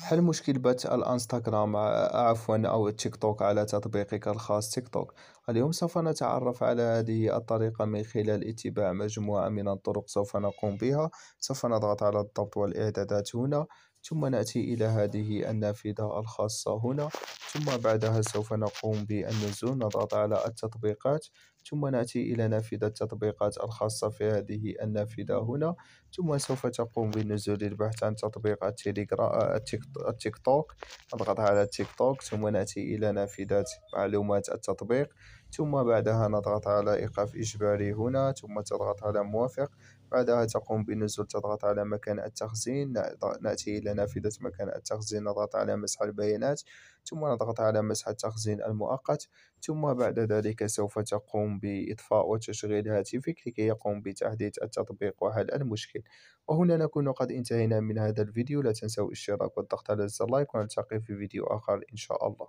حل مشكل الانستغرام آه، عفوا او التيك توك على تطبيقك الخاص تيك توك اليوم سوف نتعرف على هذه الطريقة من خلال اتباع مجموعة من الطرق سوف نقوم بها سوف نضغط على الضبط والاعدادات هنا ثم نأتي إلى هذه النافذة الخاصة هنا ثم بعدها سوف نقوم بالنزول نضغط على التطبيقات ثم نأتي إلى نافذة التطبيقات الخاصة في هذه النافذة هنا ثم سوف تقوم بالنزول للبحث عن تطبيق التيك توك نضغط على التيك توك ثم نأتي إلى نافذة معلومات التطبيق ثم بعدها نضغط على إيقاف إجباري هنا ثم تضغط على موافق بعدها تقوم بالنزول تضغط على مكان التخزين نأتي إلى نافذة مكان التخزين نضغط على مسح البيانات ثم نضغط على مسح التخزين المؤقت ثم بعد ذلك سوف تقوم بإطفاء وتشغيل هاتفك لكي يقوم بتحديث التطبيق وحل المشكل وهنا نكون قد انتهينا من هذا الفيديو لا تنسوا الاشتراك والضغط على زر لايك ونلتقي في فيديو آخر إن شاء الله